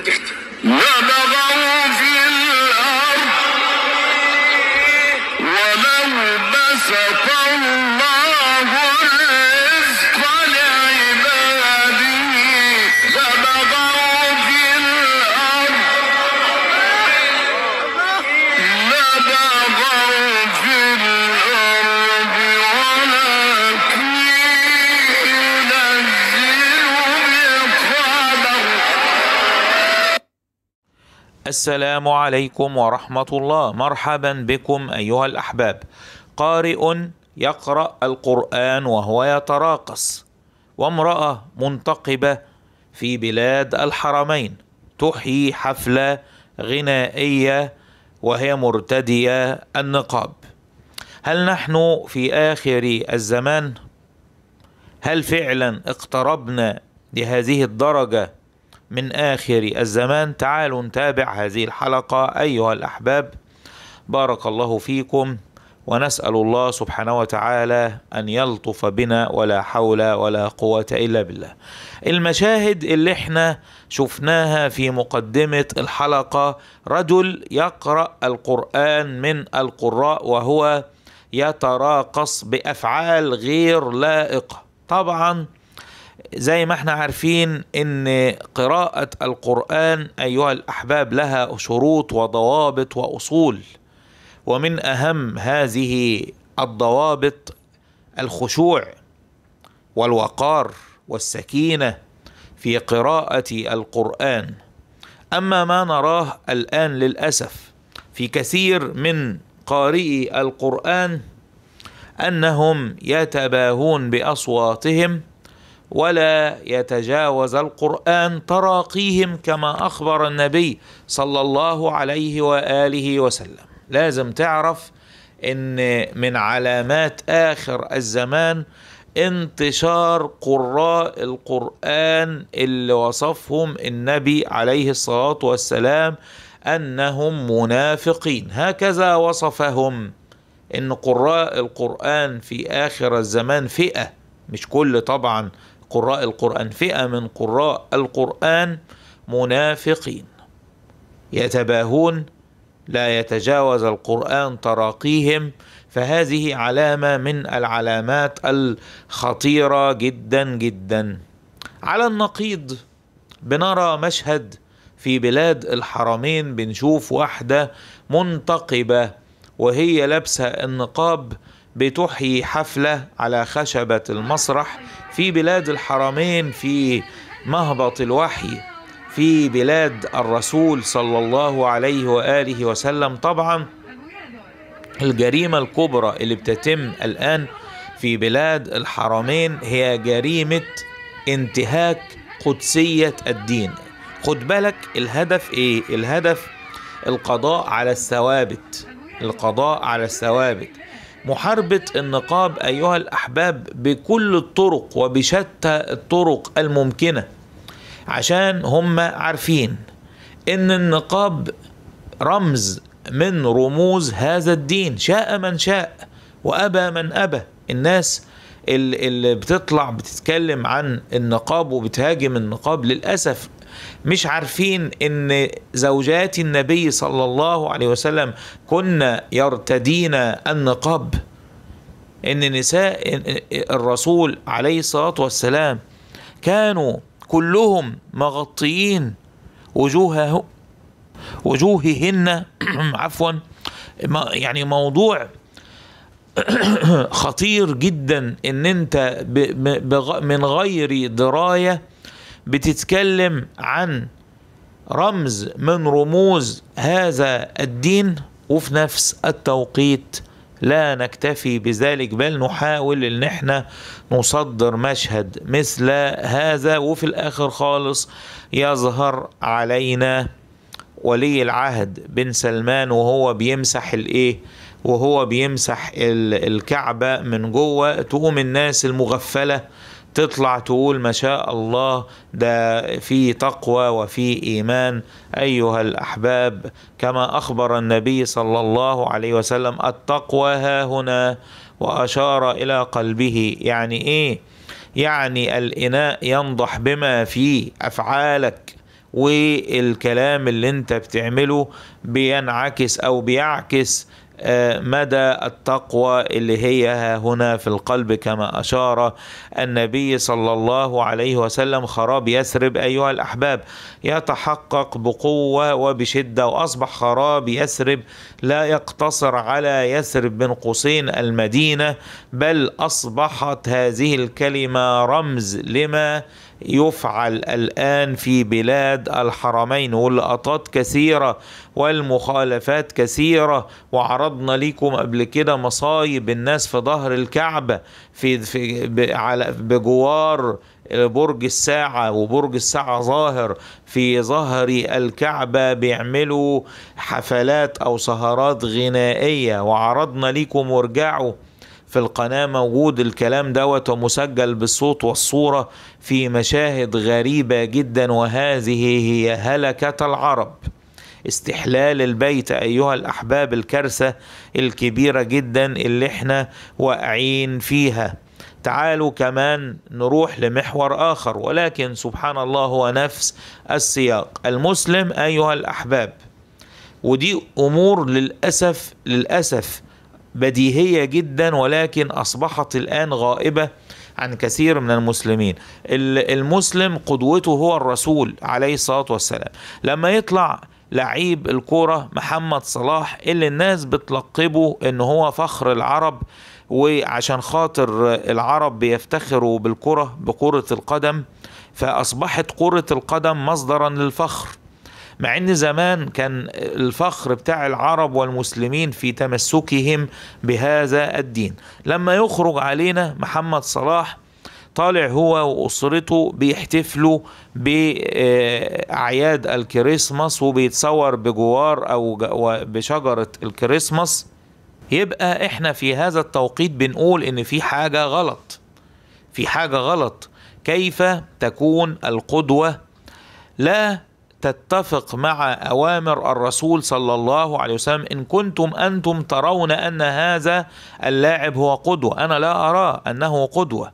этих السلام عليكم ورحمة الله مرحبا بكم أيها الأحباب قارئ يقرأ القرآن وهو يتراقص وامرأة منتقبة في بلاد الحرمين تحيي حفلة غنائية وهي مرتدية النقاب هل نحن في آخر الزمان؟ هل فعلا اقتربنا لهذه الدرجة من آخر الزمان تعالوا نتابع هذه الحلقة أيها الأحباب بارك الله فيكم ونسأل الله سبحانه وتعالى أن يلطف بنا ولا حول ولا قوة إلا بالله المشاهد اللي احنا شفناها في مقدمة الحلقة رجل يقرأ القرآن من القراء وهو يتراقص بأفعال غير لائقة طبعا زي ما احنا عارفين ان قراءة القرآن ايها الاحباب لها شروط وضوابط واصول ومن اهم هذه الضوابط الخشوع والوقار والسكينة في قراءة القرآن اما ما نراه الان للاسف في كثير من قارئي القرآن انهم يتباهون باصواتهم ولا يتجاوز القرآن تراقيهم كما أخبر النبي صلى الله عليه وآله وسلم لازم تعرف ان من علامات اخر الزمان انتشار قراء القران اللي وصفهم النبي عليه الصلاه والسلام انهم منافقين هكذا وصفهم ان قراء القران في اخر الزمان فئه مش كل طبعا قراء القرآن فئة من قراء القرآن منافقين يتباهون لا يتجاوز القرآن تراقيهم فهذه علامة من العلامات الخطيرة جدا جدا على النقيض بنرى مشهد في بلاد الحرمين بنشوف واحدة منتقبة وهي لابسة النقاب بتحيي حفلة على خشبة المسرح في بلاد الحرمين في مهبط الوحي في بلاد الرسول صلى الله عليه وآله وسلم طبعا الجريمة الكبرى اللي بتتم الآن في بلاد الحرمين هي جريمة انتهاك قدسية الدين خد بالك الهدف ايه الهدف القضاء على الثوابت القضاء على الثوابت محاربة النقاب أيها الأحباب بكل الطرق وبشتى الطرق الممكنة عشان هم عارفين إن النقاب رمز من رموز هذا الدين شاء من شاء وأبى من أبى الناس اللي بتطلع بتتكلم عن النقاب وبتهاجم النقاب للأسف مش عارفين ان زوجات النبي صلى الله عليه وسلم كنا يرتدين النقاب ان نساء الرسول عليه الصلاه والسلام كانوا كلهم مغطيين وجوهه وجوههن عفوا يعني موضوع خطير جدا ان انت من غير درايه بتتكلم عن رمز من رموز هذا الدين وفي نفس التوقيت لا نكتفي بذلك بل نحاول ان احنا نصدر مشهد مثل هذا وفي الاخر خالص يظهر علينا ولي العهد بن سلمان وهو بيمسح الايه وهو بيمسح الكعبه من جوه تقوم الناس المغفله تطلع تقول ما شاء الله ده في تقوى وفي ايمان ايها الاحباب كما اخبر النبي صلى الله عليه وسلم التقوى ها هنا واشار الى قلبه يعني ايه يعني الاناء ينضح بما فيه افعالك والكلام اللي انت بتعمله بينعكس او بيعكس مدى التقوى اللي هي هنا في القلب كما أشار النبي صلى الله عليه وسلم خراب يثرب أيها الأحباب يتحقق بقوة وبشدة وأصبح خراب يثرب لا يقتصر على يثرب بين قوسين المدينة بل أصبحت هذه الكلمة رمز لما يفعل الآن في بلاد الحرمين واللقطات كثيرة والمخالفات كثيرة وعرضنا لكم قبل كده مصايب الناس في ظهر الكعبة في, في على بجوار برج الساعة وبرج الساعة ظاهر في ظهر الكعبة بيعملوا حفلات أو سهرات غنائية وعرضنا لكم وارجعوا في القناة موجود الكلام دوت ومسجل بالصوت والصورة في مشاهد غريبة جدا وهذه هي هلكة العرب استحلال البيت أيها الأحباب الكارثة الكبيرة جدا اللي احنا واقعين فيها تعالوا كمان نروح لمحور آخر ولكن سبحان الله هو نفس السياق المسلم أيها الأحباب ودي أمور للأسف للأسف بديهيه جدا ولكن اصبحت الان غائبه عن كثير من المسلمين المسلم قدوته هو الرسول عليه الصلاه والسلام لما يطلع لعيب الكوره محمد صلاح اللي الناس بتلقبه ان هو فخر العرب وعشان خاطر العرب بيفتخروا بالكره بكره القدم فاصبحت كره القدم مصدرا للفخر مع ان زمان كان الفخر بتاع العرب والمسلمين في تمسكهم بهذا الدين لما يخرج علينا محمد صلاح طالع هو واسرته بيحتفلوا باعياد الكريسماس وبيتصور بجوار او بشجره الكريسماس يبقى احنا في هذا التوقيت بنقول ان في حاجه غلط في حاجه غلط كيف تكون القدوه لا تتفق مع اوامر الرسول صلى الله عليه وسلم ان كنتم انتم ترون ان هذا اللاعب هو قدوه انا لا أرى انه قدوه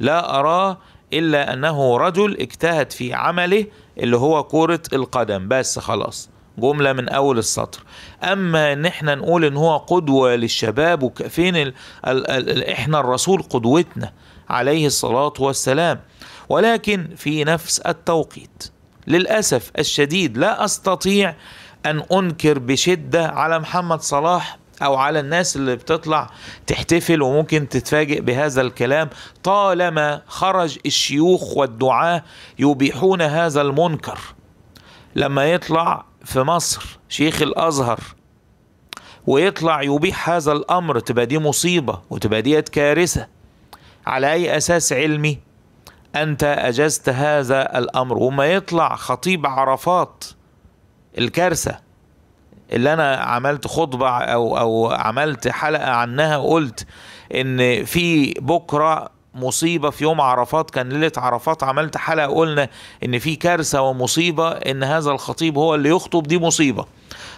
لا أرى الا انه رجل اجتهد في عمله اللي هو كره القدم بس خلاص جمله من اول السطر اما ان احنا نقول ان هو قدوه للشباب وفين الـ الـ الـ احنا الرسول قدوتنا عليه الصلاه والسلام ولكن في نفس التوقيت للأسف الشديد لا أستطيع أن أنكر بشدة على محمد صلاح أو على الناس اللي بتطلع تحتفل وممكن تتفاجئ بهذا الكلام طالما خرج الشيوخ والدعاة يبيحون هذا المنكر لما يطلع في مصر شيخ الأزهر ويطلع يبيح هذا الأمر تبقى دي مصيبة وتبقى ديت كارثة على أي أساس علمي أنت أجزت هذا الأمر وما يطلع خطيب عرفات الكارثة اللي أنا عملت خطبة أو أو عملت حلقة عنها وقلت إن في بكرة مصيبة في يوم عرفات كان ليلة عرفات عملت حلقة قلنا إن في كارثة ومصيبة إن هذا الخطيب هو اللي يخطب دي مصيبة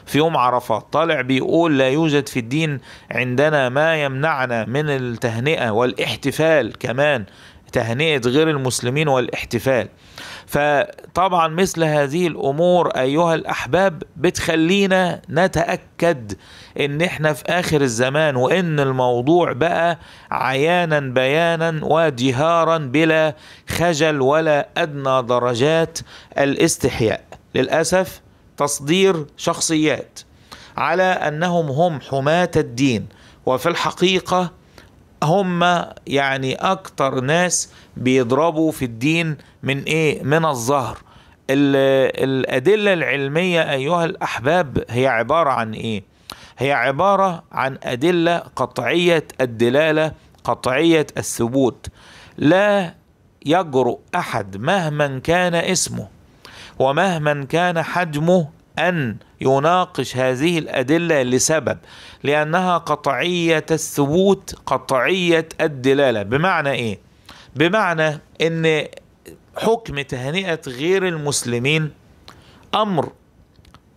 في يوم عرفات طالع بيقول لا يوجد في الدين عندنا ما يمنعنا من التهنئة والاحتفال كمان تهنئة غير المسلمين والاحتفال فطبعا مثل هذه الأمور أيها الأحباب بتخلينا نتأكد إن إحنا في آخر الزمان وإن الموضوع بقى عيانا بيانا وجهارا بلا خجل ولا أدنى درجات الاستحياء للأسف تصدير شخصيات على أنهم هم حماة الدين وفي الحقيقة هم يعني اكتر ناس بيضربوا في الدين من ايه من الظهر الادله العلميه ايها الاحباب هي عباره عن ايه هي عباره عن ادله قطعيه الدلاله قطعيه الثبوت لا يجرؤ احد مهما كان اسمه ومهما كان حجمه أن يناقش هذه الأدلة لسبب لأنها قطعية الثبوت قطعية الدلالة بمعنى إيه؟ بمعنى أن حكم تهنئة غير المسلمين أمر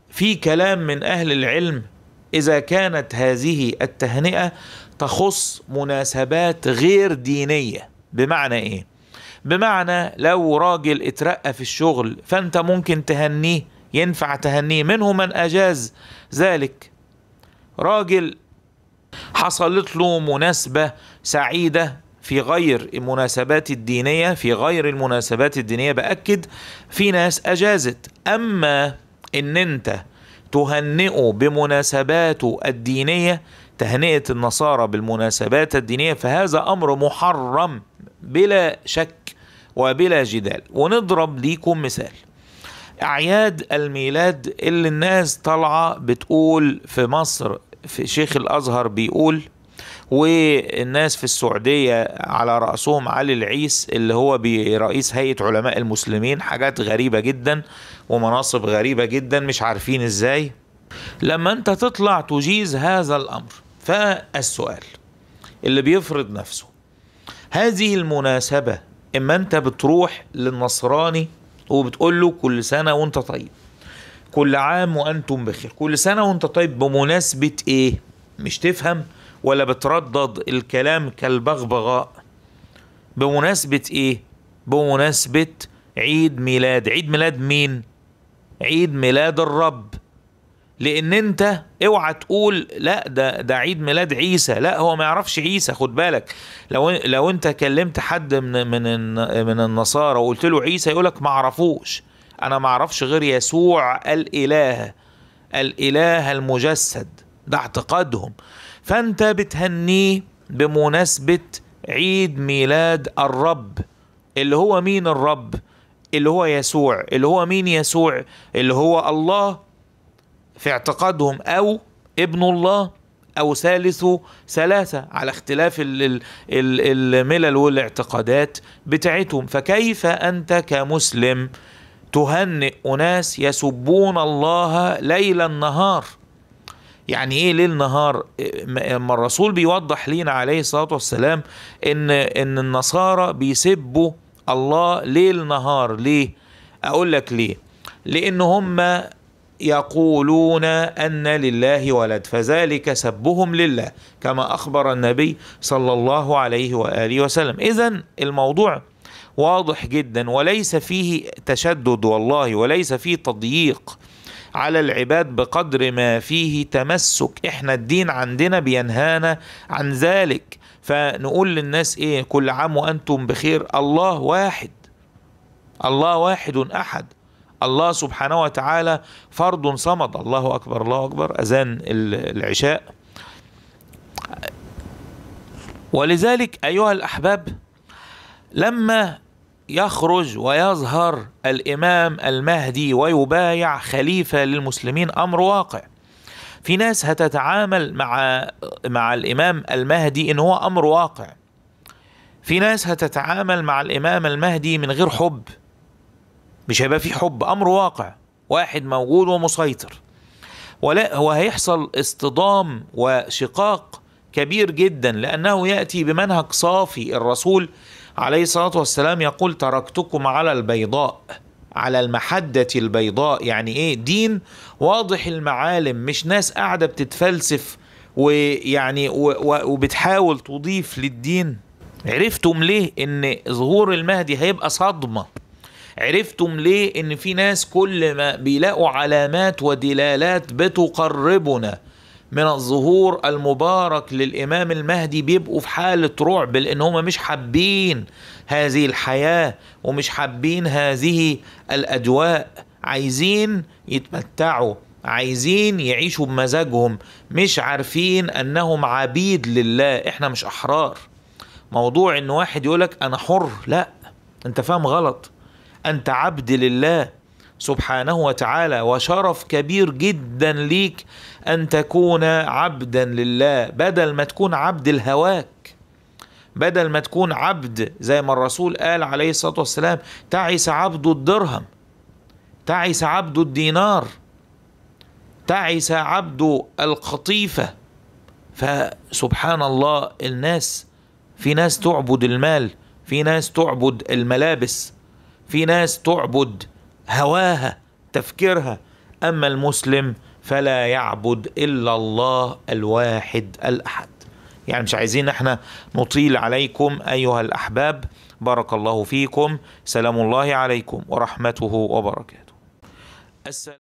في كلام من أهل العلم إذا كانت هذه التهنئة تخص مناسبات غير دينية بمعنى إيه؟ بمعنى لو راجل اترقى في الشغل فأنت ممكن تهنيه ينفع تهنيه منه من أجاز ذلك راجل حصلت له مناسبة سعيدة في غير المناسبات الدينية في غير المناسبات الدينية بأكد في ناس أجازت أما إن أنت تهنئه بمناسباته الدينية تهنئة النصارى بالمناسبات الدينية فهذا أمر محرم بلا شك وبلا جدال ونضرب ليكم مثال اعياد الميلاد اللي الناس طالعه بتقول في مصر في شيخ الازهر بيقول والناس في السعودية على رأسهم علي العيس اللي هو برئيس هيئة علماء المسلمين حاجات غريبة جدا ومناصب غريبة جدا مش عارفين ازاي لما انت تطلع تجيز هذا الأمر فالسؤال اللي بيفرض نفسه هذه المناسبة اما انت بتروح للنصراني وبتقول له كل سنة وانت طيب كل عام وانتم بخير كل سنة وانت طيب بمناسبة ايه مش تفهم ولا بتردد الكلام كالبغبغاء بمناسبة ايه بمناسبة عيد ميلاد عيد ميلاد مين عيد ميلاد الرب لان انت اوعى تقول لا ده ده عيد ميلاد عيسى لا هو ما يعرفش عيسى خد بالك لو لو انت كلمت حد من من من النصارى وقلت له عيسى يقول لك ما اعرفوش انا ما اعرفش غير يسوع الاله الاله المجسد ده اعتقادهم فانت بتهنيه بمناسبه عيد ميلاد الرب اللي هو مين الرب اللي هو يسوع اللي هو مين يسوع اللي هو الله في اعتقادهم أو ابن الله أو ثالث ثلاثة على اختلاف الملل والاعتقادات بتاعتهم فكيف أنت كمسلم تهنئ أناس يسبون الله ليلا نهار يعني ايه ليل نهار اما الرسول بيوضح لينا عليه الصلاه والسلام ان ان النصارى بيسبوا الله ليل نهار ليه اقول لك ليه لان هم يقولون ان لله ولد فذلك سبهم لله كما اخبر النبي صلى الله عليه واله وسلم اذا الموضوع واضح جدا وليس فيه تشدد والله وليس فيه تضييق على العباد بقدر ما فيه تمسك احنا الدين عندنا بينهانا عن ذلك فنقول للناس ايه كل عام وانتم بخير الله واحد الله واحد احد الله سبحانه وتعالى فرد صمد الله أكبر الله أكبر أذان العشاء ولذلك أيها الأحباب لما يخرج ويظهر الإمام المهدي ويبايع خليفة للمسلمين أمر واقع في ناس هتتعامل مع مع الإمام المهدي إن هو أمر واقع في ناس هتتعامل مع الإمام المهدي من غير حب مش هيبقى في حب امر واقع واحد موجود ومسيطر ولا هو هيحصل اصطدام وشقاق كبير جدا لانه ياتي بمنهج صافي الرسول عليه الصلاه والسلام يقول تركتكم على البيضاء على المحدة البيضاء يعني ايه دين واضح المعالم مش ناس قاعدة بتتفلسف ويعني وبتحاول تضيف للدين عرفتم ليه ان ظهور المهدي هيبقى صدمة عرفتم ليه ان في ناس كل ما بيلاقوا علامات ودلالات بتقربنا من الظهور المبارك للامام المهدي بيبقوا في حاله رعب لان هم مش حابين هذه الحياه ومش حابين هذه الاجواء عايزين يتمتعوا عايزين يعيشوا بمزاجهم مش عارفين انهم عبيد لله احنا مش احرار موضوع ان واحد يقولك انا حر لا انت فاهم غلط أنت عبد لله سبحانه وتعالى وشرف كبير جدا ليك أن تكون عبدا لله بدل ما تكون عبد الهواك بدل ما تكون عبد زي ما الرسول قال عليه الصلاة والسلام تعس عبد الدرهم تعس عبد الدينار تعس عبد القطيفة فسبحان الله الناس في ناس تعبد المال في ناس تعبد الملابس في ناس تعبد هواها تفكيرها اما المسلم فلا يعبد الا الله الواحد الاحد يعني مش عايزين احنا نطيل عليكم ايها الاحباب بارك الله فيكم سلام الله عليكم ورحمته وبركاته